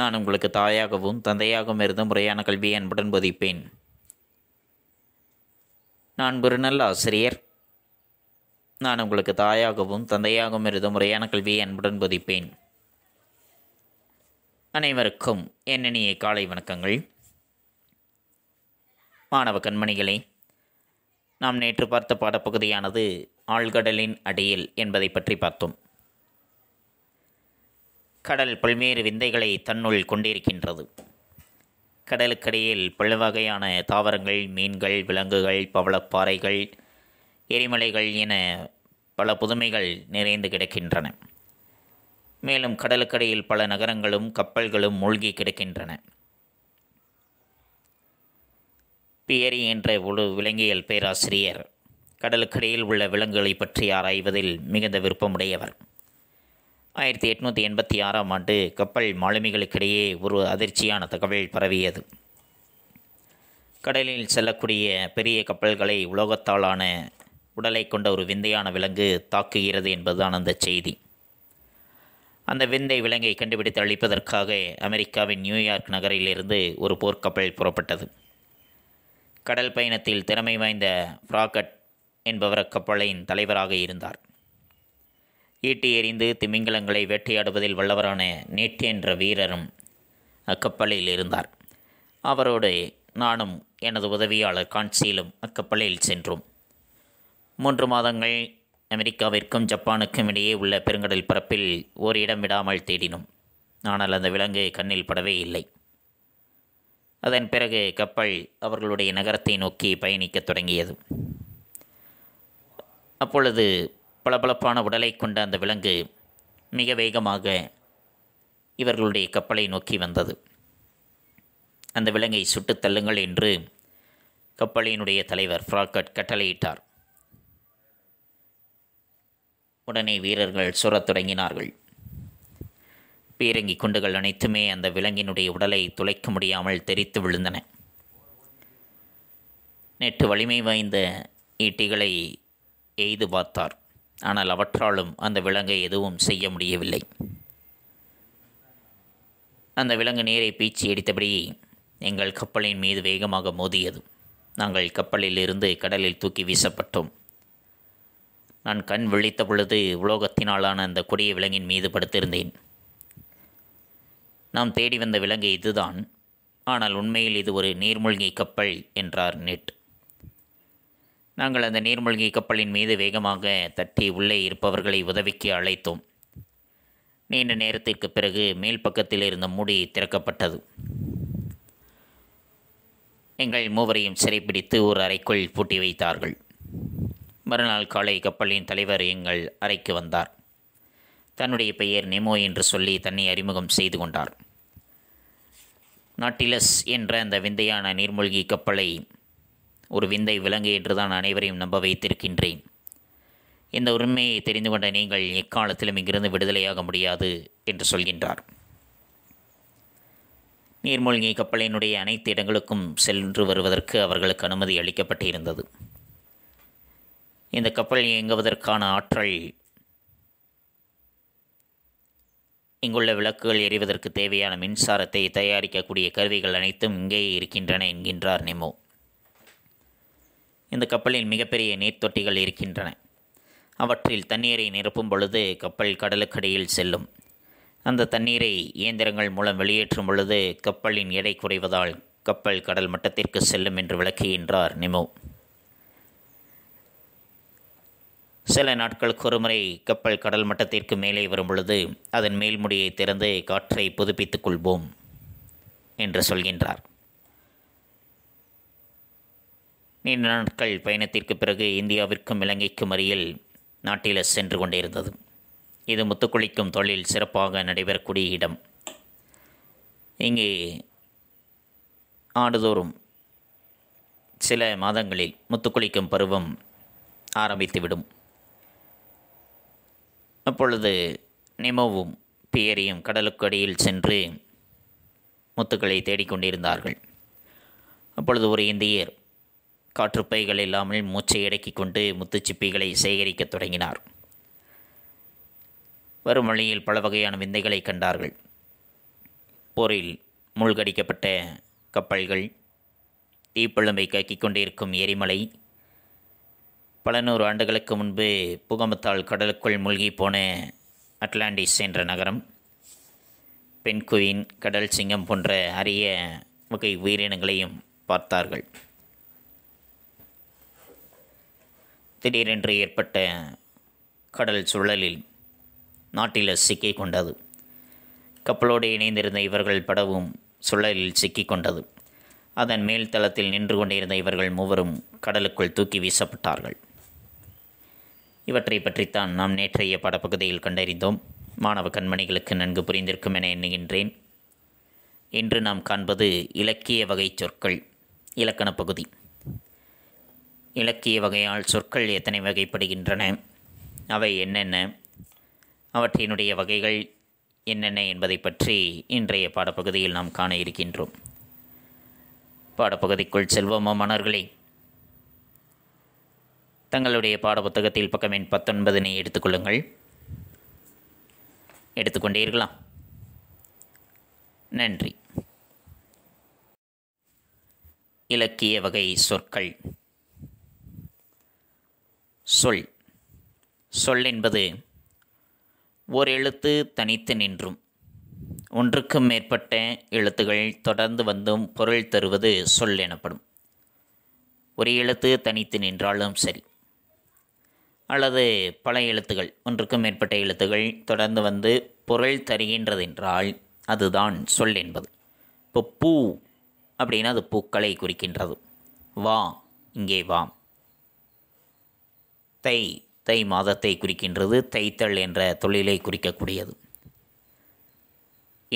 நான் உங்களுக்கு தாயாகவும் தந்தையாகவும் இருந்து முறையான கல்வியை அன்புடன் போதிப்பேன் நான் ஒரு நல்ல ஆசிரியர் நான் உங்களுக்கு தாயாகவும் தந்தையாகவும் இருந்து முறையான கல்வியை அன்புடன் போதிப்பேன் அனைவருக்கும் என்னென்ன காலை வணக்கங்கள் மாணவ கண்மணிகளே நாம் நேற்று பார்த்த பாடப்பகுதியானது ஆழ்கடலின் அடியில் என்பதை பற்றி பார்த்தோம் கடல் பல்வேறு விந்தைகளை தன்னுள் கொண்டிருக்கின்றது கடலுக்கடியில் பல வகையான தாவரங்கள் மீன்கள் விலங்குகள் பவளப்பாறைகள் எரிமலைகள் என பல புதுமைகள் நிறைந்து கிடக்கின்றன மேலும் கடலுக்கடியில் பல நகரங்களும் கப்பல்களும் மூழ்கி கிடக்கின்றன பியரி என்ற ஒரு விலங்கியல் பேராசிரியர் கடலுக்கடியில் உள்ள விலங்குகளை பற்றி ஆராய்வதில் மிகுந்த விருப்பமுடையவர் ஆயிரத்தி எட்நூற்றி எண்பத்தி ஆறாம் ஆண்டு கப்பல் மாலுமிகளுக்கிடையே ஒரு அதிர்ச்சியான தகவல் பரவியது கடலில் செல்லக்கூடிய பெரிய கப்பல்களை உலோகத்தாலான உடலை கொண்ட ஒரு விந்தையான விலங்கு தாக்குகிறது என்பதுதான் அந்த செய்தி அந்த விந்தை விலங்கை கண்டுபிடித்து அளிப்பதற்காக அமெரிக்காவின் நியூயார்க் நகரிலிருந்து ஒரு போர்க்கப்பல் புறப்பட்டது கடல் பயணத்தில் திறமை வாய்ந்த ஃப்ராகட் என்பவர் கப்பலின் தலைவராக இருந்தார் ஈட்டி எறிந்து திமிங்கலங்களை வேட்டையாடுவதில் வல்லவரான நேட்டி என்ற வீரரும் அக்கப்பலில் இருந்தார் அவரோடு நானும் எனது உதவியாளர் கான்சியிலும் அக்கப்பலில் சென்றோம் மூன்று மாதங்கள் அமெரிக்காவிற்கும் ஜப்பானுக்கும் இடையே உள்ள பெருங்கடல் பரப்பில் ஒரு இடம் விடாமல் தேடினோம் ஆனால் அந்த விலங்கு கண்ணில் படவே இல்லை அதன் பிறகு கப்பல் அவர்களுடைய நகரத்தை நோக்கி பயணிக்கத் தொடங்கியது அப்பொழுது பளபளப்பான உடலை கொண்ட அந்த விலங்கு மிக வேகமாக இவர்களுடைய கப்பலை நோக்கி வந்தது அந்த விலங்கை சுட்டு தள்ளுங்கள் என்று கப்பலினுடைய தலைவர் ஃப்ராக்கட் கட்டளையிட்டார் உடனே வீரர்கள் சுரத் தொடங்கினார்கள் பீரங்கி குண்டுகள் அனைத்துமே அந்த விலங்கினுடைய உடலை துளைக்க முடியாமல் தெரித்து விழுந்தன நேற்று வலிமை வாய்ந்த ஈட்டிகளை எய்து பார்த்தார் ஆனால் அவற்றாலும் அந்த விலங்கை எதுவும் செய்ய முடியவில்லை அந்த விலங்கு நீரை பீச்சி அடித்தபடி எங்கள் கப்பலின் மீது வேகமாக மோதியது நாங்கள் கப்பலில் இருந்து கடலில் தூக்கி வீசப்பட்டோம் நான் கண் விழித்த பொழுது உலோகத்தினாலான அந்த கொடிய விலங்கின் மீது படுத்திருந்தேன் நாம் தேடி வந்த விலங்கு இதுதான் ஆனால் உண்மையில் இது ஒரு நீர்மூழ்கி கப்பல் என்றார் நெட் நாங்கள் அந்த நீர்மூழ்கி கப்பலின் மீது வேகமாக தட்டி உள்ளே இருப்பவர்களை உதவிக்கு அழைத்தோம் நீண்ட நேரத்திற்கு பிறகு மேல் பக்கத்தில் இருந்த மூடி திறக்கப்பட்டது எங்கள் மூவரையும் சிறைப்பிடித்து ஒரு அறைக்குள் பூட்டி வைத்தார்கள் மறுநாள் காலை கப்பலின் தலைவர் எங்கள் அறைக்கு வந்தார் தன்னுடைய பெயர் நிமோ என்று சொல்லி தன்னை அறிமுகம் செய்து கொண்டார் நாட்டிலஸ் என்ற அந்த விந்தையான நீர்மூழ்கி கப்பலை ஒரு விந்தை விலங்கு என்று தான் அனைவரையும் நம்ப வைத்திருக்கின்றேன் இந்த உரிமையை தெரிந்து கொண்ட நீங்கள் எக்காலத்திலும் இங்கிருந்து விடுதலையாக முடியாது என்று சொல்கின்றார் நீர்மூழ்கி கப்பலினுடைய அனைத்து இடங்களுக்கும் சென்று வருவதற்கு அவர்களுக்கு அனுமதி அளிக்கப்பட்டிருந்தது இந்த கப்பல் இயங்குவதற்கான ஆற்றல் இங்குள்ள விளக்குகள் எரிவதற்கு தேவையான மின்சாரத்தை தயாரிக்கக்கூடிய கருவிகள் அனைத்தும் இங்கே இருக்கின்றன என்கின்றார் நெமோ இந்த கப்பலில் மிகப்பெரிய நீர்த்தொட்டிகள் இருக்கின்றன அவற்றில் தண்ணீரை நிரப்பும் பொழுது கப்பல் கடலுக்கடியில் செல்லும் அந்த தண்ணீரை இயந்திரங்கள் மூலம் வெளியேற்றும் பொழுது கப்பலின் எடை குறைவதால் கப்பல் கடல் மட்டத்திற்கு செல்லும் என்று விளக்குகின்றார் நிமோ சில நாட்களுக்கு ஒருமுறை கப்பல் கடல் மட்டத்திற்கு மேலே வரும் பொழுது அதன் மேல்முடியை திறந்து காற்றை புதுப்பித்துக் கொள்வோம் என்று சொல்கின்றார் நீண்ட நாட்கள் பயணத்திற்கு பிறகு இந்தியாவிற்கும் இலங்கைக்கும் அருகில் நாட்டில் சென்று கொண்டிருந்தது இது முத்துக்குளிக்கும் தொழில் சிறப்பாக நடைபெறக்கூடிய இடம் இங்கே ஆண்டுதோறும் சில மாதங்களில் முத்துக்குளிக்கும் பருவம் ஆரம்பித்துவிடும் அப்பொழுது நிமவும் பியரியும் கடலுக்கடியில் சென்று முத்துக்களை தேடிக்கொண்டிருந்தார்கள் அப்பொழுது ஒரு இந்தியர் காற்றுப்பைகள் இல்லாமல் மூச்சை அடக்கி கொண்டு முத்துச்சிப்பிகளை சேகரிக்க தொடங்கினார் வரும் வழியில் பல வகையான விந்தைகளை கண்டார்கள் போரில் மூழ்கடிக்கப்பட்ட கப்பல்கள் தீப்பழம்பை கக்கிக் கொண்டிருக்கும் எரிமலை பல நூறு ஆண்டுகளுக்கு முன்பு பூகம்பத்தால் கடலுக்குள் மூழ்கி போன அட்லாண்டிஸ் என்ற நகரம் பென்குயின் கடல் சிங்கம் போன்ற அரிய வகை உயிரினங்களையும் பார்த்தார்கள் திடீரென்று ஏற்பட்ட கடல் சுழலில் நாட்டில் சிக்கிக் கொண்டது கப்பலோடு இணைந்திருந்த இவர்கள் படவும் சுழலில் சிக்கிக் கொண்டது அதன் மேல் தளத்தில் நின்று கொண்டிருந்த இவர்கள் மூவரும் கடலுக்குள் தூக்கி வீசப்பட்டார்கள் இவற்றை பற்றித்தான் நாம் நேற்றைய படப்பகுதியில் கண்டறிந்தோம் மாணவ கண்மணிகளுக்கு நன்கு புரிந்திருக்கும் என எண்ணுகின்றேன் இன்று நாம் காண்பது இலக்கிய வகை சொற்கள் இலக்கணப்பகுதி பகுதி இலக்கிய வகையால் சொற்கள் எத்தனை வகைப்படுகின்றன அவை என்னென்ன அவற்றினுடைய வகைகள் என்னென்ன என்பதை பற்றி இன்றைய பாடப்பகுதியில் நாம் காண இருக்கின்றோம் பாடப்பகுதிக்குள் செல்வமோ மாணவர்களே தங்களுடைய பாடப்புத்தகத்தில் பக்கம் எண் பத்தொன்பதினை எடுத்துக்கொள்ளுங்கள் எடுத்துக்கொண்டீர்களா நன்றி இலக்கிய வகை சொற்கள் சொல் சொல் என்பது ஓர் எழுத்து தனித்து நின்றும் ஒன்றுக்கும் மேற்பட்ட எழுத்துகள் தொடர்ந்து வந்தும் பொருள் தருவது சொல் எனப்படும் ஒரு எழுத்து தனித்து நின்றாலும் சரி அல்லது பல எழுத்துகள் ஒன்றுக்கும் மேற்பட்ட எழுத்துகள் தொடர்ந்து வந்து பொருள் தருகின்றதென்றால் அதுதான் சொல் என்பது இப்போ பூ அப்படின்னா அது பூக்களை குறிக்கின்றது வா இங்கே வா தை தை மாதத்தை குறிக்கின்றது தைத்தல் என்ற தொழிலை குறிக்கக்கூடியது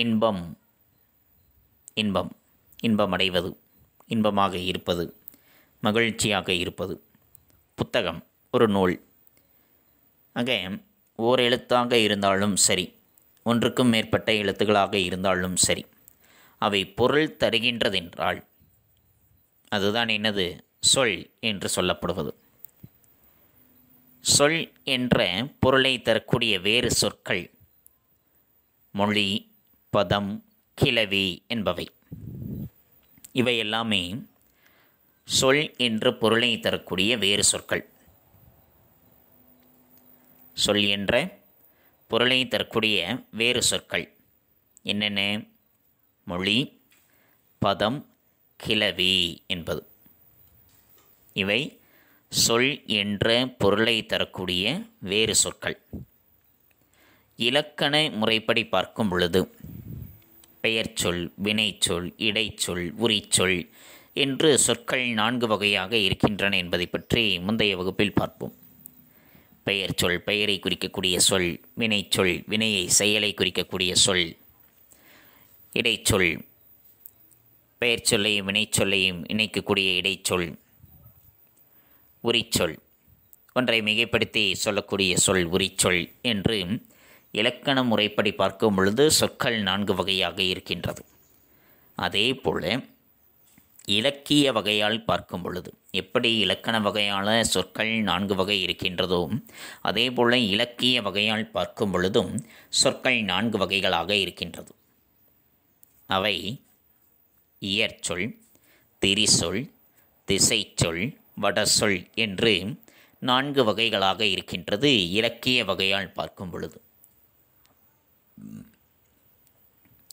இன்பம் இன்பம் இன்பம் அடைவது இன்பமாக இருப்பது மகிழ்ச்சியாக இருப்பது புத்தகம் ஒரு நூல் ஆக ஓர் எழுத்தாக இருந்தாலும் சரி ஒன்றுக்கும் மேற்பட்ட எழுத்துக்களாக இருந்தாலும் சரி அவை பொருள் தருகின்றதென்றால் அதுதான் என்னது சொல் என்று சொல்லப்படுவது சொல் என்ற பொருளை தரக்கூடிய வேறு சொற்கள் மொழி பதம் கிளவி என்பவை இவையெல்லாமே சொல் என்ற பொருளை தரக்கூடிய வேறு சொற்கள் சொல் என்ற பொருளை தரக்கூடிய வேறு சொற்கள் என்னென்ன மொழி பதம் கிளவி என்பது இவை சொல் என்ற பொருளை தரக்கூடிய வேறு சொற்கள் இலக்கண முறைப்படி பார்க்கும் பொழுது பெயர்ச்சொல் வினைச்சொல் இடைச்சொல் உரிச்சொல் என்று சொற்கள் நான்கு வகையாக இருக்கின்றன என்பதை பற்றி முந்தைய வகுப்பில் பார்ப்போம் பெயர்ச்சொல் பெயரை குறிக்கக்கூடிய சொல் வினைச்சொல் வினையை செயலை குறிக்கக்கூடிய சொல் இடைச்சொல் பெயர்ச்சொல்லையும் வினைச்சொல்லையும் இணைக்கக்கூடிய இடைச்சொல் உரிச்சொல் ஒன்றை மிகைப்படுத்தி சொல்லக்கூடிய சொல் உரிச்சொல் என்று இலக்கண முறைப்படி பார்க்கும் பொழுது சொற்கள் நான்கு வகையாக இருக்கின்றது அதே போல் இலக்கிய வகையால் பார்க்கும் பொழுது எப்படி இலக்கண வகையான சொற்கள் நான்கு வகை இருக்கின்றதோ அதே போல் இலக்கிய வகையால் பார்க்கும் பொழுதும் சொற்கள் நான்கு வகைகளாக இருக்கின்றது அவை இயற்சொல் திரிசொல் திசைச்சொல் வடசொல் என்று நான்கு வகைகளாக இருக்கின்றது இலக்கிய வகையால் பார்க்கும் பொழுது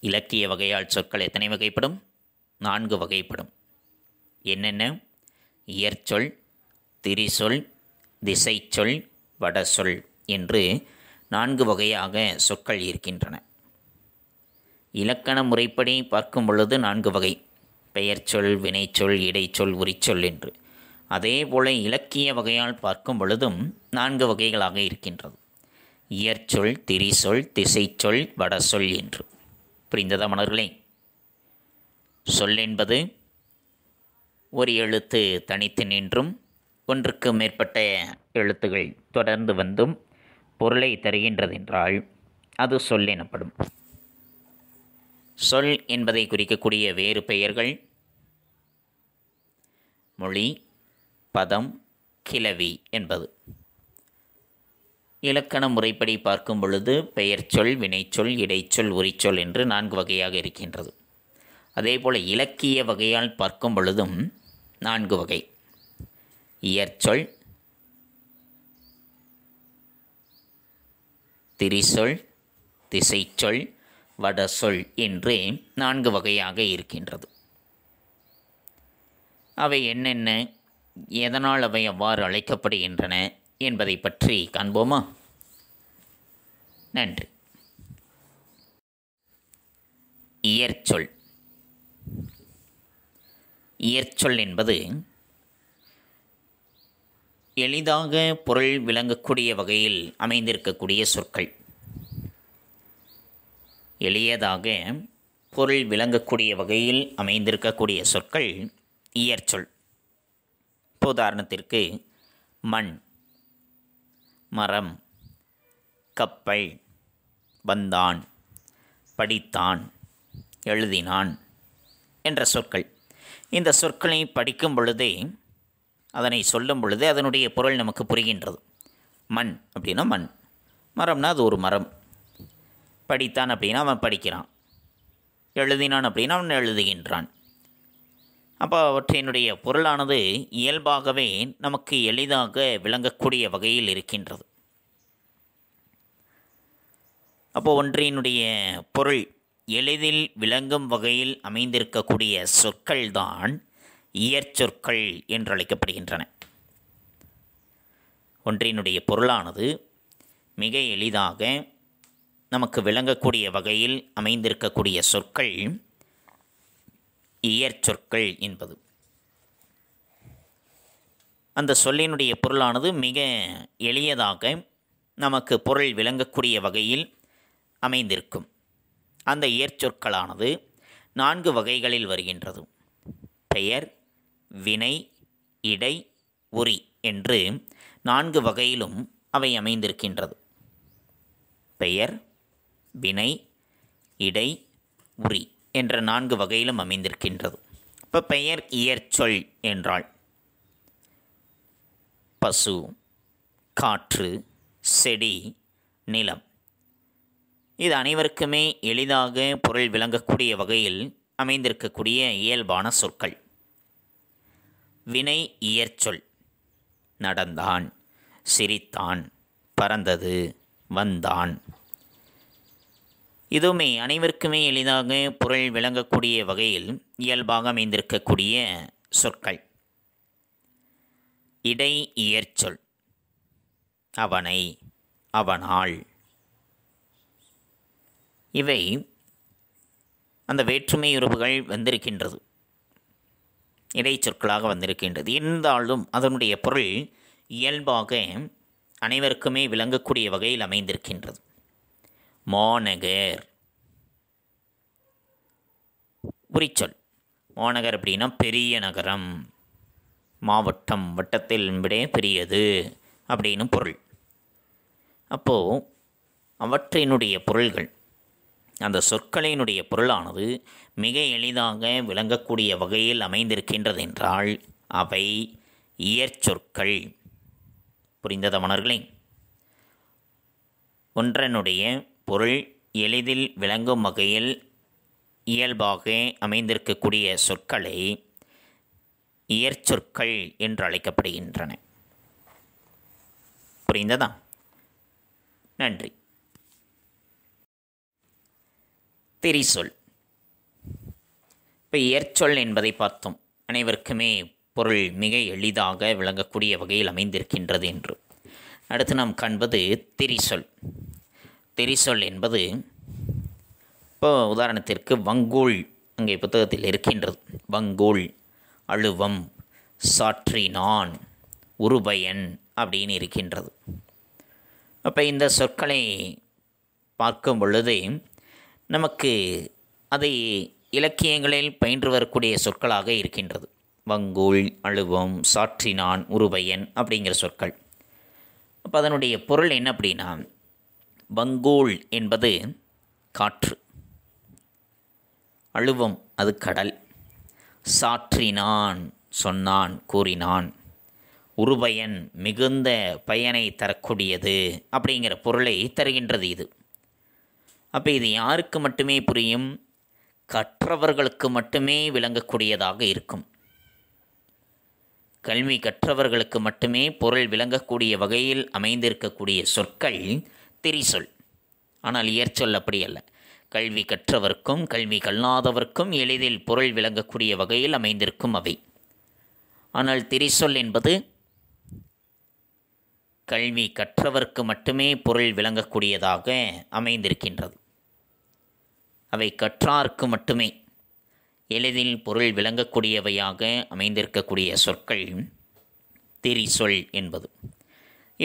இலக்கிய வகையால் சொற்கள் எத்தனை வகைப்படும் நான்கு வகைப்படும் என்னென்ன இயற்சொல் திரிசொல் திசைச்சொல் வடசொல் என்று நான்கு வகையாக சொற்கள் இருக்கின்றன இலக்கண முறைப்படி பார்க்கும் பொழுது நான்கு வகை பெயர்ச்சொல் வினைச்சொல் இடைச்சொல் உரிச்சொல் என்று அதே போல இலக்கிய வகையால் பார்க்கும் பொழுதும் நான்கு வகைகளாக இருக்கின்றது இயற்சொல் திரிசொல் திசைச்சொல் வடசொல் என்று புரிந்ததா மணர்களே சொல் என்பது ஒரு எழுத்து தனித்து நின்றும் ஒன்றுக்கு மேற்பட்ட எழுத்துகள் தொடர்ந்து வந்தும் பொருளை தருகின்றதென்றால் அது சொல் எனப்படும் சொல் என்பதை குறிக்கக்கூடிய வேறு பெயர்கள் மொழி பதம் கிளவி என்பது இலக்கண முறைப்படி பார்க்கும் பொழுது பெயர்ச்சொல் வினைச்சொல் இடைச்சொல் உரிச்சொல் என்று நான்கு வகையாக இருக்கின்றது அதேபோல் இலக்கிய வகையால் பார்க்கும் பொழுதும் நான்கு வகை இயற்சொல் திரிசொல் திசைச்சொல் வடசொல் என்று நான்கு வகையாக இருக்கின்றது அவை என்னென்ன எதனால் அவை அவ்வாறு அழைக்கப்படுகின்றன என்பதை பற்றி காண்போமா நன்றி இயற்சொல் இயற்சொல் என்பது எளிதாக பொருள் விளங்கக்கூடிய வகையில் அமைந்திருக்கக்கூடிய சொற்கள் எளியதாக பொருள் விளங்கக்கூடிய வகையில் அமைந்திருக்கக்கூடிய சொற்கள் இயற்சொல் இப்போ உதாரணத்திற்கு மண் மரம் கப்பை வந்தான் படித்தான் எழுதினான் என்ற சொற்கள் இந்த சொற்களை படிக்கும் பொழுதே அதனை சொல்லும் பொழுது அதனுடைய பொருள் நமக்கு புரிகின்றது மண் அப்படின்னா மண் மரம்னா அது ஒரு மரம் படித்தான் அப்படின்னா அவன் படிக்கிறான் எழுதினான் அப்படின்னா அவன் எழுதுகின்றான் அப்போ அவற்றினுடைய பொருளானது இயல்பாகவே நமக்கு எளிதாக விளங்கக்கூடிய வகையில் இருக்கின்றது அப்போ ஒன்றினுடைய பொருள் எளிதில் விளங்கும் வகையில் அமைந்திருக்கக்கூடிய சொற்கள் தான் இயற்சொற்கள் என்றழைக்கப்படுகின்றன ஒன்றினுடைய பொருளானது மிக எளிதாக நமக்கு விளங்கக்கூடிய வகையில் அமைந்திருக்கக்கூடிய சொற்கள் இயற்சொற்கள் என்பது அந்த சொல்லினுடைய பொருளானது மிக எளியதாக நமக்கு பொருள் விளங்கக்கூடிய வகையில் அமைந்திருக்கும் அந்த இயற்சொற்களானது நான்கு வகைகளில் வருகின்றது பெயர் வினை இடை உரி என்று நான்கு வகையிலும் அவை அமைந்திருக்கின்றது பெயர் வினை இடை உரி என்ற நான்கு வகையிலும் அமைந்திருக்கின்றது இப்போ பெயர் இயற்சொல் என்றால் பசு காற்று செடி நிலம் இது அனைவருக்குமே எளிதாக பொருள் விளங்கக்கூடிய வகையில் அமைந்திருக்கக்கூடிய இயல்பான சொற்கள் வினை இயற்சொல் நடந்தான் சிரித்தான் பறந்தது வந்தான் இதுவுமே அனைவருக்குமே எளிதாக பொருள் விளங்கக்கூடிய வகையில் இயல்பாக அமைந்திருக்கக்கூடிய சொற்கள் இடை இயற்சொல் அவனை அவனால் இவை அந்த வேற்றுமை உறவுகள் வந்திருக்கின்றது இடைச்சொற்களாக வந்திருக்கின்றது இருந்தாலும் அதனுடைய பொருள் இயல்பாக அனைவருக்குமே விளங்கக்கூடிய வகையில் அமைந்திருக்கின்றது மாநகர் உரிச்சொல் மாநகர் அப்படின்னா பெரிய நகரம் மாவட்டம் வட்டத்தில் விட பெரியது அப்படின்னு பொருள் அப்போது அவற்றினுடைய பொருள்கள் அந்த சொற்களினுடைய பொருளானது மிக எளிதாக விளங்கக்கூடிய வகையில் அமைந்திருக்கின்றது என்றால் அவை இயற்சொற்கள் புரிந்ததவணர்களே ஒன்றனுடைய பொருள் எளிதில் விளங்கும் வகையில் இயல்பாக அமைந்திருக்கக்கூடிய சொற்களை இயற்சொற்கள் என்று அழைக்கப்படுகின்றன புரிந்ததா நன்றி திரிசொல் இப்போ இயற்சொல் என்பதை பார்த்தோம் அனைவருக்குமே பொருள் மிக எளிதாக விளங்கக்கூடிய வகையில் அமைந்திருக்கின்றது என்று அடுத்து நாம் காண்பது திரிசொல் திரிசொல் என்பது இப்போ உதாரணத்திற்கு வங்கூல் அங்கே புத்தகத்தில் இருக்கின்றது வங்கூல் அழுவம் சாற்றி நான் உருபயன் அப்படின்னு இருக்கின்றது அப்போ இந்த சொற்களை பார்க்கும் பொழுது நமக்கு அதை இலக்கியங்களில் பயின்று வரக்கூடிய சொற்களாக இருக்கின்றது வங்கூல் அழுவம் சாற்றி நான் உருபயன் அப்படிங்கிற சொற்கள் அப்போ அதனுடைய பொருள் என்ன அப்படின்னா வங்கோல் என்பது காற்று அழுவம் அது கடல் சாற்றினான் சொன்னான் கூறினான் உருபயன் மிகுந்த பயனை தரக்கூடியது அப்படிங்கிற பொருளை தருகின்றது இது அப்போ இது யாருக்கு மட்டுமே புரியும் கற்றவர்களுக்கு மட்டுமே விளங்கக்கூடியதாக இருக்கும் கல்வி கற்றவர்களுக்கு மட்டுமே பொருள் விளங்கக்கூடிய வகையில் அமைந்திருக்கக்கூடிய சொற்கள் திரிசொல் ஆனால் இயற்சொல் அப்படி அல்ல கல்வி கற்றவர்க்கும் கல்வி கல்லாதவர்க்கும் எளிதில் பொருள் விளங்கக்கூடிய வகையில் அமைந்திருக்கும் அவை ஆனால் திரிசொல் என்பது கல்வி கற்றவர்க்கு மட்டுமே பொருள் விளங்கக்கூடியதாக அமைந்திருக்கின்றது அவை கற்றார்க்கு மட்டுமே எளிதில் பொருள் விளங்கக்கூடியவையாக அமைந்திருக்கக்கூடிய சொற்கள் திரிசொல் என்பது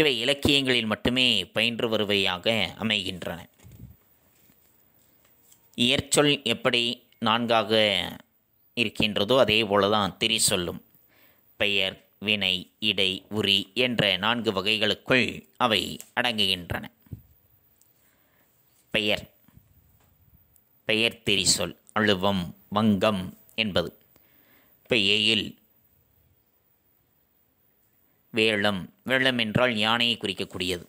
இவை இலக்கியங்களில் மட்டுமே பயின்று வருவையாக அமைகின்றன இயற்சொல் எப்படி நான்காக இருக்கின்றதோ அதே போலதான் தான் சொல்லும் பெயர் வினை இடை உரி என்ற நான்கு வகைகளுக்குள் அவை அடங்குகின்றன பெயர் பெயர் சொல் அழுவம் வங்கம் என்பது பெயில் வேளம் வெள்ளம் என்றால் யானையை குறிக்கக்கூடியது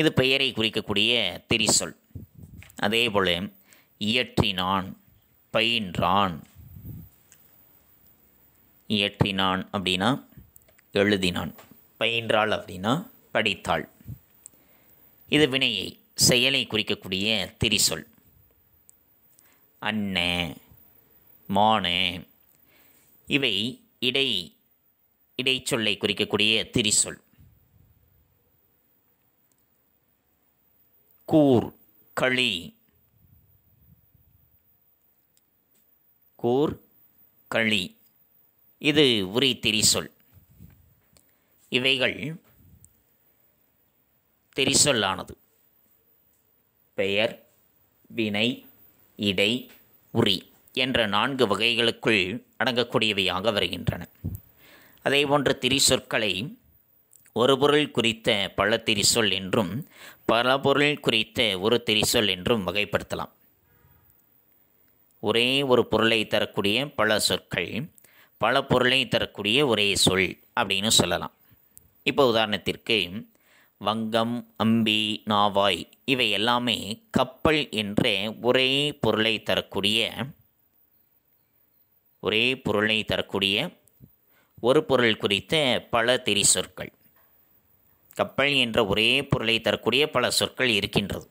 இது பெயரை குறிக்கக்கூடிய திரிசொல் அதே போல் இயற்றினான் பயின்றான் இயற்றினான் அப்படின்னா எழுதினான் பயின்றாள் அப்படின்னா படித்தாள் இது வினையை செயலை குறிக்கக்கூடிய திரிசொல் அண்ணே மானே இவை இடை இடைச்சொல்லை குறிக்கக்கூடிய திரிசொல் கூர் களி கூர் களி இது உரி திரிசொல் இவைகள் திரிசொல்லானது பெயர் வினை இடை உரி என்ற நான்கு வகைகளுக்குள் அடங்கக்கூடியவையாக வருகின்றன போன்ற திரிசொற்களை ஒரு பொருள் குறித்த பல திரிசொல் என்றும் பல பொருள் குறித்த ஒரு திரிசொல் என்றும் வகைப்படுத்தலாம் ஒரே ஒரு பொருளை தரக்கூடிய பல சொற்கள் பல பொருளை தரக்கூடிய ஒரே சொல் அப்படின்னு சொல்லலாம் இப்போ உதாரணத்திற்கு வங்கம் அம்பி நாவாய் இவை எல்லாமே கப்பல் என்ற ஒரே பொருளை தரக்கூடிய ஒரே பொருளை தரக்கூடிய ஒரு பொருள் குறித்த பல திரி சொற்கள் கப்பல் என்ற ஒரே பொருளை தரக்கூடிய பல சொற்கள் இருக்கின்றது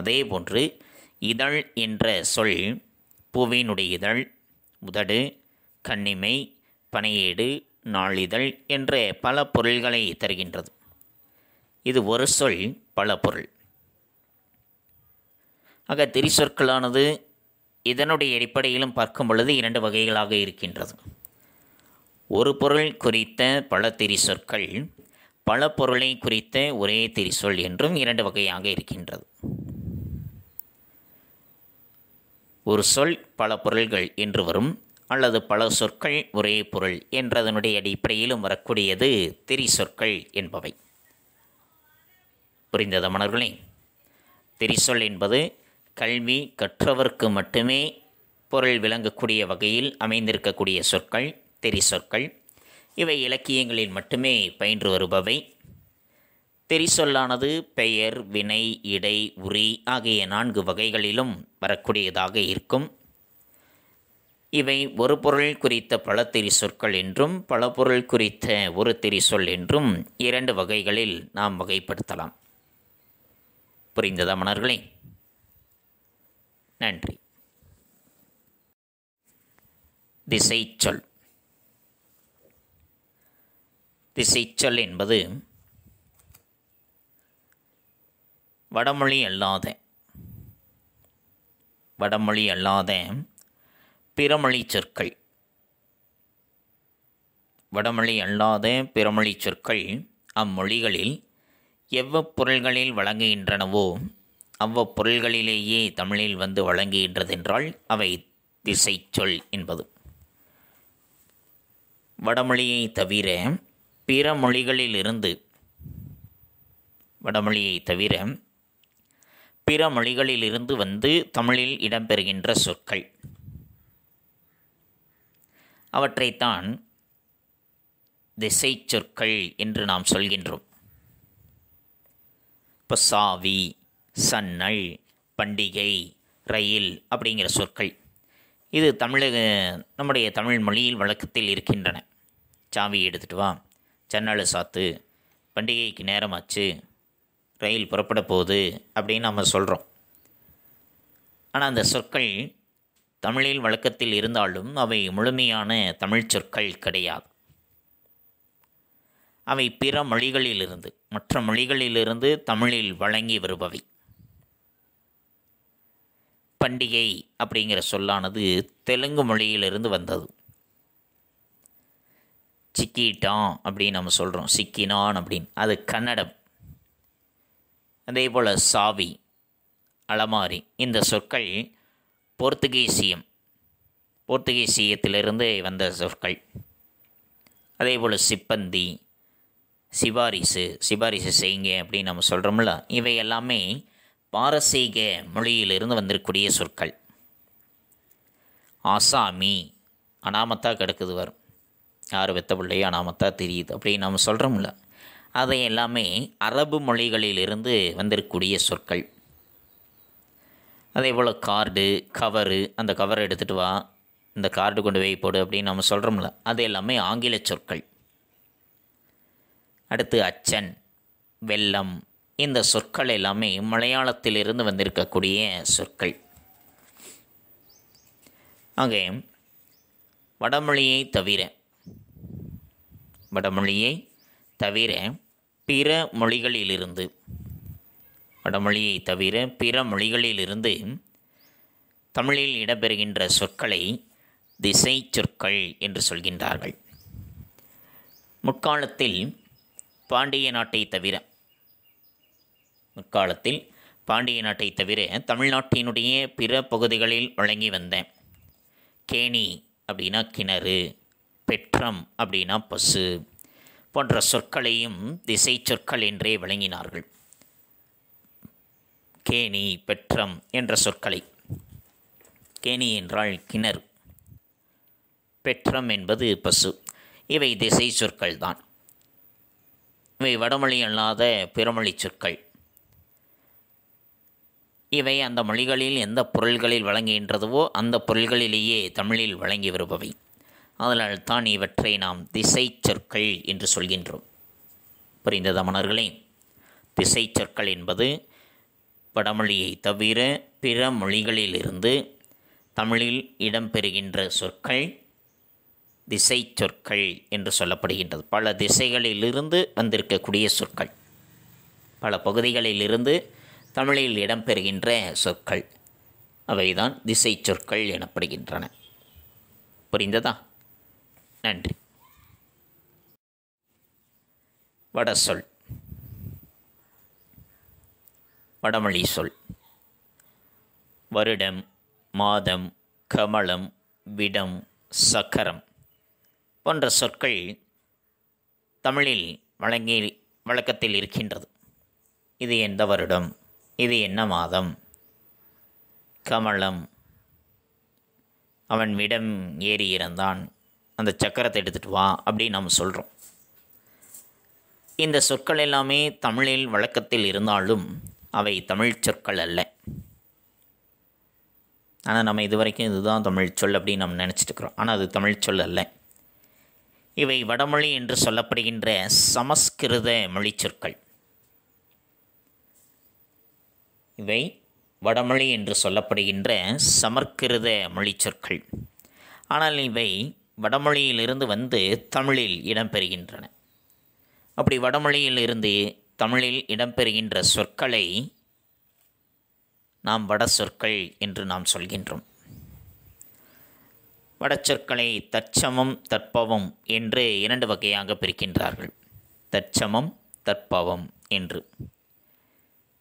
அதே போன்று இதழ் என்ற சொல் பூவினுடைய இதழ் உதடு கண்ணிமை பனையேடு நாளிதழ் என்ற பல பொருள்களை தருகின்றது இது ஒரு சொல் பல பொருள் ஆக திரிசொற்களானது இதனுடைய அடிப்படையிலும் பார்க்கும் பொழுது இரண்டு வகைகளாக இருக்கின்றது ஒரு பொருள் குறித்த பல திரிசொற்கள் பல பொருளை குறித்த ஒரே திரிசொல் என்றும் இரண்டு வகையாக இருக்கின்றது ஒரு சொல் பல பொருள்கள் என்று வரும் அல்லது பல சொற்கள் ஒரே பொருள் என்றதனுடைய அடிப்படையிலும் வரக்கூடியது திரி சொற்கள் என்பவை புரிந்தது திரிசொல் என்பது கல்வி கற்றவர்க்கு மட்டுமே பொருள் விளங்கக்கூடிய வகையில் அமைந்திருக்கக்கூடிய சொற்கள் தெரி சொற்கள் இவை இலக்கியங்களில் மட்டுமே பயின்று வருபவை தெரிசொல்லானது பெயர் வினை இடை உரி ஆகிய நான்கு வகைகளிலும் வரக்கூடியதாக இருக்கும் இவை ஒரு பொருள் குறித்த பல சொற்கள் என்றும் பல பொருள் குறித்த ஒரு சொல் என்றும் இரண்டு வகைகளில் நாம் வகைப்படுத்தலாம் புரிந்ததா மணர்களே நன்றி திசைச்சொல் திசைச்சொல் என்பது வடமொழி அல்லாத வடமொழி அல்லாத பிறமொழி சொற்கள் வடமொழி அல்லாத பிறமொழி சொற்கள் அம்மொழிகளில் எவ்வப் பொருள்களில் வழங்குகின்றனவோ அவ்வப்பொருள்களிலேயே தமிழில் வந்து வழங்குகின்றதென்றால் அவை திசை சொல் என்பது வடமொழியை தவிர பிற மொழிகளிலிருந்து வடமொழியை தவிர பிற மொழிகளிலிருந்து வந்து தமிழில் இடம்பெறுகின்ற சொற்கள் அவற்றைத்தான் திசை சொற்கள் என்று நாம் சொல்கின்றோம் இப்போ சாவி சன்னல் பண்டிகை ரயில் அப்படிங்கிற சொற்கள் இது தமிழக நம்முடைய தமிழ் மொழியில் வழக்கத்தில் இருக்கின்றன சாவி எடுத்துட்டு வா சன்னல் சாத்து பண்டிகைக்கு நேரமாச்சு ரயில் புறப்பட போகுது அப்படின்னு நம்ம சொல்கிறோம் ஆனால் அந்த சொற்கள் தமிழில் வழக்கத்தில் இருந்தாலும் அவை முழுமையான தமிழ் சொற்கள் கிடையாது அவை பிற மொழிகளிலிருந்து மற்ற மொழிகளிலிருந்து தமிழில் வழங்கி வருபவை பண்டிகை அப்படிங்கிற சொல்லானது தெலுங்கு மொழியிலிருந்து வந்தது சிக்கிட்டான் அப்படின்னு நம்ம சொல்கிறோம் சிக்கினான் அப்படின்னு அது கன்னடம் அதே போல் சாவி அலமாரி இந்த சொற்கள் போர்த்துகீசியம் போர்த்துகீசியத்திலிருந்து வந்த சொற்கள் அதே போல் சிப்பந்தி சிபாரிசு சிபாரிசு செய்யுங்க அப்படின்னு நம்ம சொல்கிறோம்ல இவை எல்லாமே பாரசீக மொழியிலிருந்து வந்திருக்கூடிய சொற்கள் ஆசாமி அனாமத்தாக கிடக்குது வரும் யார் வெத்த பிள்ளையோ அனாமத்தாக தெரியுது அப்படின்னு நம்ம சொல்கிறோம்ல அதை எல்லாமே அரபு மொழிகளிலிருந்து வந்திருக்கக்கூடிய சொற்கள் அதே போல் கார்டு கவரு அந்த கவர் எடுத்துகிட்டு வா இந்த கார்டு கொண்டு போய் போடு அப்படின்னு நம்ம சொல்கிறோம்ல அது எல்லாமே ஆங்கில சொற்கள் அடுத்து அச்சன் வெள்ளம் இந்த சொற்கள் எல்லாமே மலையாளத்திலிருந்து வந்திருக்கக்கூடிய சொற்கள் ஆக வடமொழியை தவிர வடமொழியை தவிர பிற மொழிகளிலிருந்து வடமொழியை தவிர பிற மொழிகளிலிருந்து தமிழில் இடம்பெறுகின்ற சொற்களை திசை சொற்கள் என்று சொல்கின்றார்கள் முற்காலத்தில் பாண்டிய நாட்டை தவிர காலத்தில் பாண்டிய நாட்டை தவிர தமிழ்நாட்டினுடைய பிற பகுதிகளில் வழங்கி வந்தேன் கேணி அப்படின்னா கிணறு பெற்றம் அப்படின்னா பசு போன்ற சொற்களையும் திசை சொற்கள் என்றே வழங்கினார்கள் கேணி பெற்றம் என்ற சொற்களை கேணி என்றால் கிணறு பெற்றம் என்பது பசு இவை திசை சொற்கள் தான் இவை வடமொழி அல்லாத பிறமொழி சொற்கள் இவை அந்த மொழிகளில் எந்த பொருள்களில் வழங்குகின்றதுவோ அந்த பொருள்களிலேயே தமிழில் வழங்கி வருபவை அதனால் தான் இவற்றை நாம் திசை சொற்கள் என்று சொல்கின்றோம் புரிந்த தமணர்களே திசை சொற்கள் என்பது வடமொழியை தவிர பிற மொழிகளிலிருந்து தமிழில் இடம்பெறுகின்ற சொற்கள் திசை சொற்கள் என்று சொல்லப்படுகின்றது பல திசைகளிலிருந்து வந்திருக்கக்கூடிய சொற்கள் பல பகுதிகளிலிருந்து தமிழில் இடம்பெறுகின்ற சொற்கள் அவைதான் திசை சொற்கள் எனப்படுகின்றன புரிந்ததா நன்றி வடசொல் வடமொழி சொல் வருடம் மாதம் கமலம் விடம் சக்கரம் போன்ற சொற்கள் தமிழில் வழங்கி வழக்கத்தில் இருக்கின்றது இது எந்த வருடம் இது என்ன மாதம் கமலம் அவன் விடம் ஏறி இருந்தான் அந்த சக்கரத்தை எடுத்துட்டு வா அப்படின்னு நம்ம சொல்கிறோம் இந்த சொற்கள் எல்லாமே தமிழில் வழக்கத்தில் இருந்தாலும் அவை தமிழ் சொற்கள் அல்ல ஆனால் நம்ம இது வரைக்கும் இதுதான் தமிழ் சொல் அப்படின்னு நம்ம நினச்சிட்டுக்கிறோம் ஆனால் அது தமிழ் சொல் அல்ல இவை வடமொழி என்று சொல்லப்படுகின்ற சமஸ்கிருத மொழி சொற்கள் இவை வடமொழி என்று சொல்லப்படுகின்ற சமற்கிருத மொழி சொற்கள் ஆனால் இவை வடமொழியிலிருந்து வந்து தமிழில் இடம்பெறுகின்றன அப்படி வடமொழியிலிருந்து தமிழில் இடம்பெறுகின்ற சொற்களை நாம் வட சொற்கள் என்று நாம் சொல்கின்றோம் வடச்சொற்களை தற்சமம் தற்பவம் என்று இரண்டு வகையாக பிரிக்கின்றார்கள் தற்சமம் தற்பவம் என்று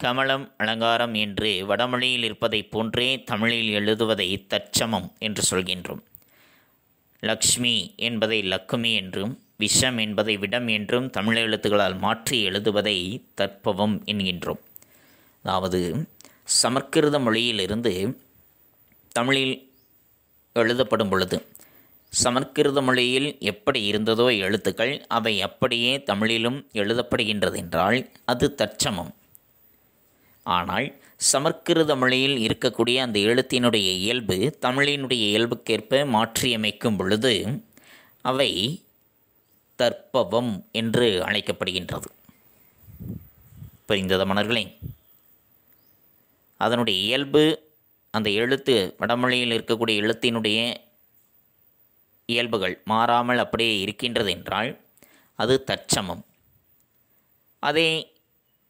கமலம் அலங்காரம் என்று வடமொழியில் இருப்பதைப் போன்றே தமிழில் எழுதுவதை தற்சமம் என்று சொல்கின்றோம் லக்ஷ்மி என்பதை லக்குமி என்றும் விஷம் என்பதை விடம் என்றும் தமிழ் எழுத்துக்களால் மாற்றி எழுதுவதை தற்பவம் என்கின்றோம் அதாவது சமற்கிருத மொழியிலிருந்து தமிழில் எழுதப்படும் பொழுது சமற்கிருத மொழியில் எப்படி இருந்ததோ எழுத்துக்கள் அவை அப்படியே தமிழிலும் எழுதப்படுகின்றது என்றால் அது தற்சமம் ஆனால் சமற்கிருத மொழியில் இருக்கக்கூடிய அந்த எழுத்தினுடைய இயல்பு தமிழினுடைய இயல்புக்கேற்ப மாற்றியமைக்கும் பொழுது அவை தற்பவம் என்று அழைக்கப்படுகின்றது புரிந்தத மணர்களே அதனுடைய இயல்பு அந்த எழுத்து வடமொழியில் இருக்கக்கூடிய எழுத்தினுடைய இயல்புகள் மாறாமல் அப்படியே இருக்கின்றது என்றால் அது தற்சமம் அதே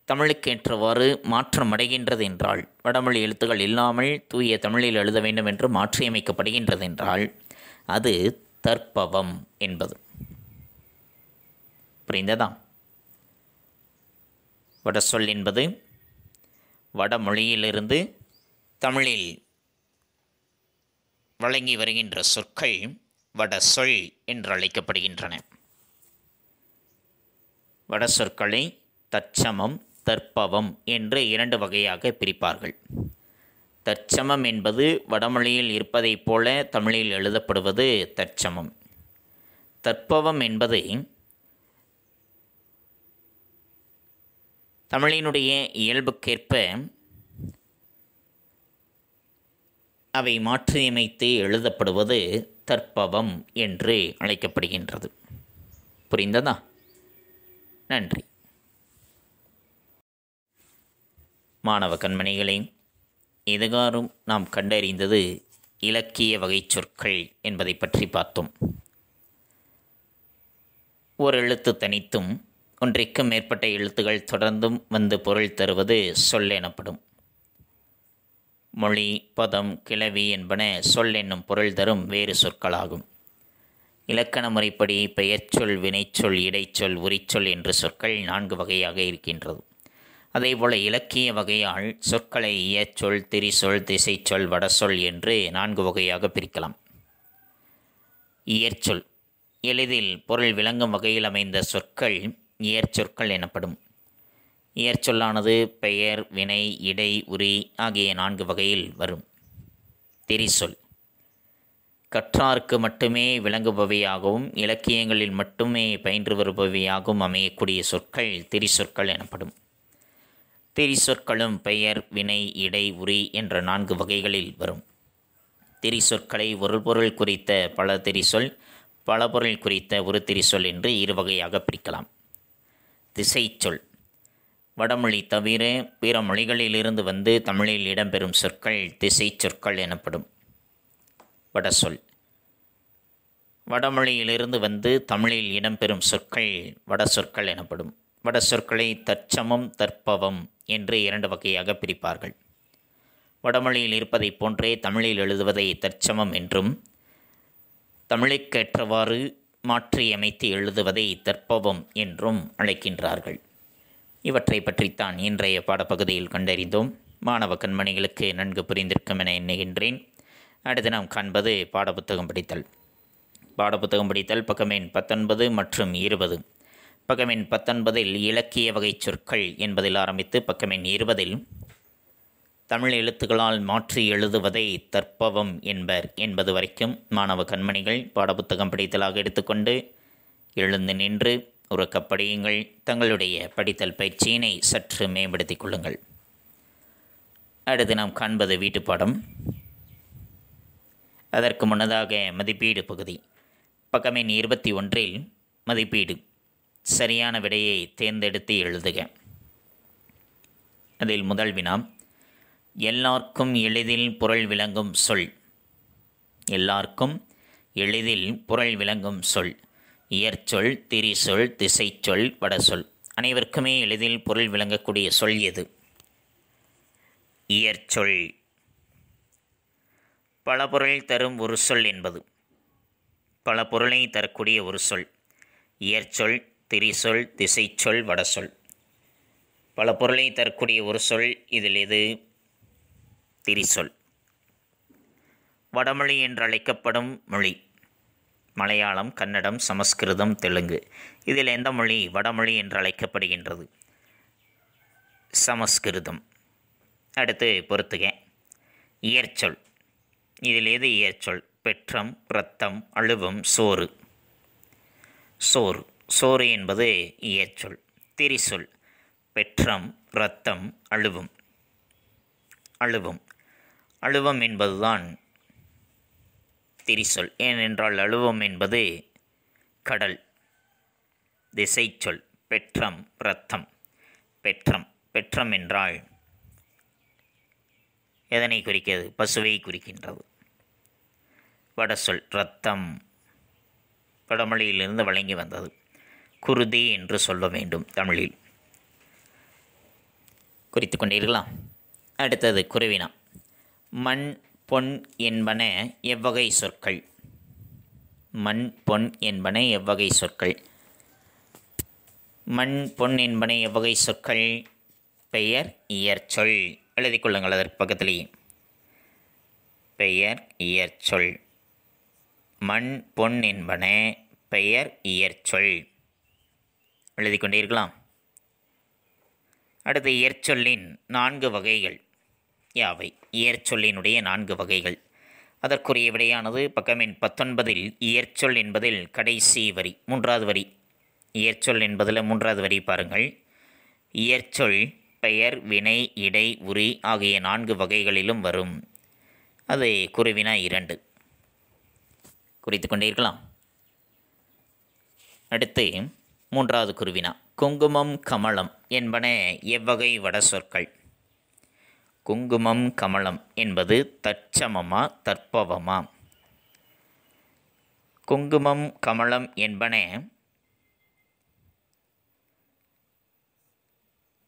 தமிழுக்கு ஏற்றவாறு மாற்றம் அடைகின்றது என்றால் வடமொழி எழுத்துக்கள் இல்லாமல் தூய தமிழில் எழுத வேண்டும் என்று மாற்றியமைக்கப்படுகின்றது என்றால் அது தற்பவம் என்பது புரிந்ததா வடசொல் என்பது வடமொழியிலிருந்து தமிழில் வழங்கி வருகின்ற சொற்கள் வடசொல் என்று அழைக்கப்படுகின்றன வடசொற்களை தற்சமம் தற்பவம் என்று இரண்டு வகையாக பிரிப்பார்கள் தற்சமம் என்பது வடமொழியில் இருப்பதைப் போல தமிழில் எழுதப்படுவது தற்சமம் தற்பவம் என்பது தமிழினுடைய இயல்புக்கேற்ப அவை மாற்றியமைத்து எழுதப்படுவது தற்பவம் என்று அழைக்கப்படுகின்றது புரிந்ததா நன்றி மாணவ கண்மணிகளே எதுகாரும் நாம் கண்டறிந்தது இலக்கிய வகை சொற்கள் என்பதை பற்றி பார்த்தோம் ஒரு எழுத்து தனித்தும் ஒன்றைக்கும் மேற்பட்ட எழுத்துகள் தொடர்ந்தும் வந்து பொருள் தருவது சொல் எனப்படும் மொழி பதம் கிளவி என்பன சொல் என்னும் பொருள் தரும் வேறு சொற்களாகும் இலக்கண முறைப்படி பெயர்ச்சொல் வினைச்சொல் இடைச்சொல் உரிச்சொல் என்ற சொற்கள் நான்கு வகையாக இருக்கின்றது அதேபோல இலக்கிய வகையால் சொற்களை இயச்சொல் திரிசொல் திசைச்சொல் வடசொல் என்று நான்கு வகையாக பிரிக்கலாம் இயற்சொல் எளிதில் பொருள் விளங்கும் வகையில் அமைந்த சொற்கள் இயற்சொற்கள் எனப்படும் இயற்சொல்லானது பெயர் வினை இடை உரி ஆகிய நான்கு வகையில் வரும் திரிசொல் கற்றார்க்கு மட்டுமே விளங்குபவையாகவும் இலக்கியங்களில் மட்டுமே பயின்று வருபவையாகவும் அமையக்கூடிய சொற்கள் திரிசொற்கள் எனப்படும் திரிசொற்களும் பெயர் வினை இடை உரி என்ற நான்கு வகைகளில் வரும் திரிசொற்களை ஒரு பொருள் குறித்த பல திரிசொல் பல பொருள் குறித்த ஒரு திரிசொல் என்று இரு வகையாக பிரிக்கலாம் திசைச்சொல் வடமொழி தவிர பிற மொழிகளிலிருந்து வந்து தமிழில் இடம்பெறும் சொற்கள் திசை சொற்கள் எனப்படும் வடசொல் வடமொழியிலிருந்து வந்து தமிழில் இடம்பெறும் சொற்கள் வட சொற்கள் எனப்படும் வட சொற்களை தற்சமம் தற்பவம் என்று இரண்டு வகையாக பிரிப்பார்கள் வடமொழியில் இருப்பதைப் போன்றே தமிழில் எழுதுவதை தற்சமம் என்றும் தமிழுக்கேற்றவாறு மாற்றியமைத்து எழுதுவதை தற்பவம் என்றும் அழைக்கின்றார்கள் இவற்றை பற்றித்தான் இன்றைய பாடப்பகுதியில் கண்டறிந்தோம் மாணவ கண்மணிகளுக்கு நன்கு புரிந்திருக்கும் என எண்ணுகின்றேன் அடுத்து நாம் காண்பது பாடப்புத்தகம் படித்தல் பாடப்புத்தகம் படித்தல் பக்கமேன் பத்தொன்பது மற்றும் இருபது பக்கமின் பத்தொன்பதில் இலக்கிய வகை சொற்கள் என்பதில் ஆரம்பித்து பக்கமின் இருபதில் தமிழ் எழுத்துக்களால் மாற்றி எழுதுவதை தற்பவம் என்பர் என்பது வரைக்கும் மாணவ கண்மணிகள் பாடப்புத்தகம் படித்தலாக எடுத்துக்கொண்டு எழுந்து நின்று உறக்கப்படியுங்கள் தங்களுடைய படித்தல் பயிற்சியினை சற்று மேம்படுத்திக் கொள்ளுங்கள் அடுத்து நாம் காண்பது வீட்டுப்பாடம் அதற்கு முன்னதாக மதிப்பீடு பகுதி பக்கமின் இருபத்தி ஒன்றில் மதிப்பீடு சரியான விடையை தேர்ந்தெடுத்து எழுதுக அதில் முதல் வினாம் எல்லாருக்கும் எளிதில் பொருள் விளங்கும் சொல் எல்லாருக்கும் எளிதில் பொருள் விளங்கும் சொல் இயற்சொல் திரிசொல் திசைச்சொல் சொல் அனைவருக்குமே எளிதில் பொருள் விளங்கக்கூடிய சொல் எது இயற்சொல் பல பொருள் தரும் ஒரு சொல் என்பது பல பொருளை தரக்கூடிய ஒரு சொல் இயற்சொல் திரிசொல் திசைச்சொல் வடசொல் பல பொருளை தரக்கூடிய ஒரு சொல் இதில் எது திரிசொல் வடமொழி என்று அழைக்கப்படும் மொழி மலையாளம் கன்னடம் சமஸ்கிருதம் தெலுங்கு இதில் எந்த மொழி வடமொழி என்று அழைக்கப்படுகின்றது சமஸ்கிருதம் அடுத்து பொறுத்துக இயற்சொல் இதில் எது இயற்சொல் பெற்றம் இரத்தம் அழுவம் சோறு சோறு சோறு என்பது இயற்சொல் திரிசொல் பெற்றம் இரத்தம் அழுவும் அழுவும் அழுவம் என்பதுதான் திரிசொல் ஏனென்றால் அழுவம் என்பது கடல் திசைச்சொல் பெற்றம் இரத்தம் பெற்றம் பெற்றம் என்றால் எதனை குறிக்கிறது பசுவை குறிக்கின்றது வடசொல் இரத்தம் வடமொழியிலிருந்து வழங்கி வந்தது குருதி என்று சொல்ல வேண்டும் தமிழில் குறித்து கொண்டீர்களா அடுத்தது குருவினா மண் பொன் என்பன எவ்வகை சொற்கள் மண் பொன் என்பன எவ்வகை சொற்கள் மண் பொன் என்பன எவ்வகை சொற்கள் பெயர் இயற்சொல் எழுதி கொள்ளுங்கள் அதற்கு பக்கத்திலேயே பெயர் இயற்சொல் மண் பொன் என்பன பெயர் இயற்சொல் எழுதி கொண்டே இருக்கலாம் அடுத்து இயற்சொல்லின் நான்கு வகைகள் யாவை இயற்சொல்லினுடைய நான்கு வகைகள் அதற்குரிய விடையானது பக்கமின் பத்தொன்பதில் இயற்சொல் என்பதில் கடைசி வரி மூன்றாவது வரி இயற்சொல் என்பதில் மூன்றாவது வரி பாருங்கள் இயற்சொல் பெயர் வினை இடை உரி ஆகிய நான்கு வகைகளிலும் வரும் அது குருவினா இரண்டு குறித்து கொண்டே இருக்கலாம் அடுத்து மூன்றாவது குருவினா குங்குமம் கமலம் என்பன எவ்வகை வட சொற்கள் குங்குமம் கமலம் என்பது தற்சமமா தற்பவமா குங்குமம் கமலம் என்பன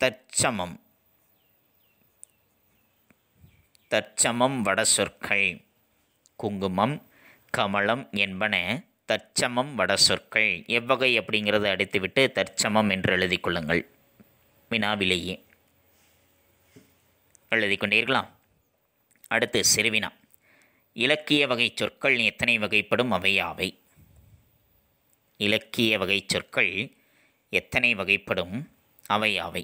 தற்சமம் தற்சமம் வட சொற்கள் குங்குமம் கமலம் என்பன தற்சமம் வட சொற்கள் எவ்வகை அப்படிங்கிறத அடித்துவிட்டு தற்சமம் என்று எழுதி கொள்ளுங்கள் வினாவிலேயே எழுதி கொண்டீர்களா அடுத்து சிறுவினா இலக்கிய வகை சொற்கள் எத்தனை வகைப்படும் அவையாவை இலக்கிய வகை சொற்கள் எத்தனை வகைப்படும் அவையாவை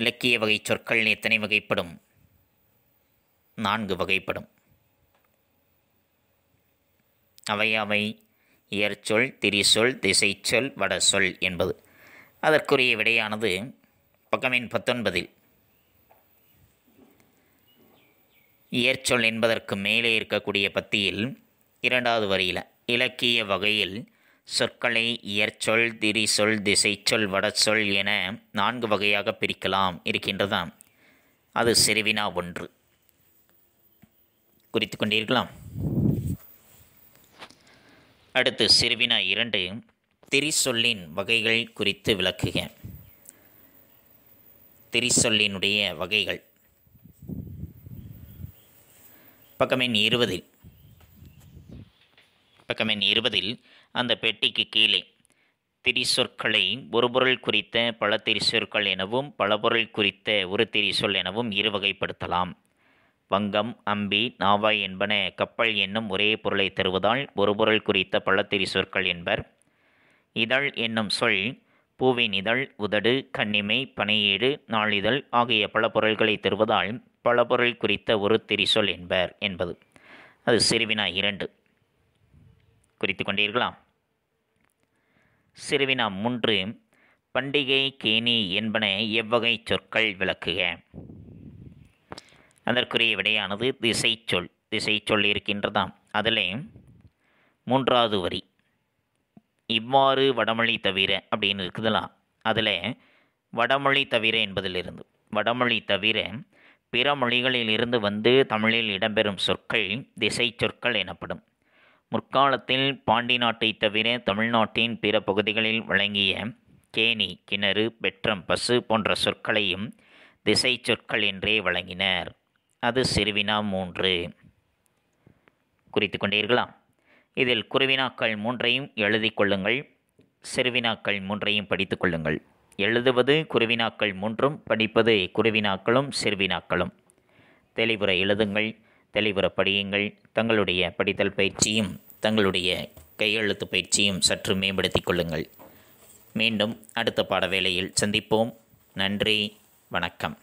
இலக்கிய வகை சொற்கள் எத்தனை வகைப்படும் நான்கு வகைப்படும் அவை அவை இயற்சொல் திரிசொல் திசைச்சொல் வடசொல் என்பது அதற்குரிய விடையானது பக்கமின் பத்தொன்பதில் இயற்சொல் என்பதற்கு மேலே இருக்கக்கூடிய பத்தியில் இரண்டாவது வரியில் இலக்கிய வகையில் சொற்களை இயற்சொல் திரிசொல் திசைச்சொல் வடச்சொல் என நான்கு வகையாக பிரிக்கலாம் இருக்கின்றதாம் அது செறிவினா ஒன்று குறித்து கொண்டீர்களாம் அடுத்து சிறுவினா இரண்டு திரிசொல்லின் வகைகள் குறித்து விளக்குக திரிசொல்லினுடைய வகைகள் பக்கமின் இருபதில் பக்கமெண் இருபதில் அந்த பெட்டிக்கு கீழே திரிசொற்களை ஒரு பொருள் குறித்த பல திரிசொற்கள் எனவும் பல பொருள் குறித்த ஒரு திரிசொல் எனவும் இரு வகைப்படுத்தலாம் வங்கம் அம்பி நாவாய் என்பன கப்பல் என்னும் ஒரே பொருளை தருவதால் ஒரு பொருள் குறித்த பழத்திரி சொற்கள் என்பர் இதழ் என்னும் சொல் பூவின் இதழ் உதடு கண்ணிமை பனையீடு நாளிதழ் ஆகிய பல பொருள்களை தருவதால் பல பொருள் குறித்த ஒரு திரிசொல் என்பர் என்பது அது சிறுவினா இரண்டு குறித்து கொண்டீர்களா சிறுவினா மூன்று பண்டிகை கேணி என்பன எவ்வகை சொற்கள் விளக்குக அதற்குரிய விடையானது திசை சொல் திசை சொல் இருக்கின்றதாம் அதிலே மூன்றாவது வரி இவ்வாறு வடமொழி தவிர அப்படின்னு இருக்குதுலாம் அதில் வடமொழி தவிர என்பதிலிருந்து வடமொழி தவிர பிற மொழிகளில் இருந்து வந்து தமிழில் இடம்பெறும் சொற்கள் திசை சொற்கள் எனப்படும் முற்காலத்தில் பாண்டி நாட்டை தவிர தமிழ்நாட்டின் பிற பகுதிகளில் வழங்கிய கேணி கிணறு பெற்றம் பசு போன்ற சொற்களையும் திசை சொற்கள் என்றே வழங்கினர் அது சிறுவினா மூன்று குறித்து கொண்டீர்களா இதில் குருவினாக்கள் மூன்றையும் எழுதி கொள்ளுங்கள் சிறுவினாக்கள் மூன்றையும் படித்து கொள்ளுங்கள் எழுதுவது குருவினாக்கள் மூன்றும் படிப்பது குருவினாக்களும் சிறுவினாக்களும் தெளிவுற எழுதுங்கள் தெளிவுற படியுங்கள் தங்களுடைய படித்தல் பயிற்சியும் தங்களுடைய கையெழுத்து பயிற்சியும் சற்று மேம்படுத்தி கொள்ளுங்கள் மீண்டும் அடுத்த பாடவேளையில் சந்திப்போம் நன்றி வணக்கம்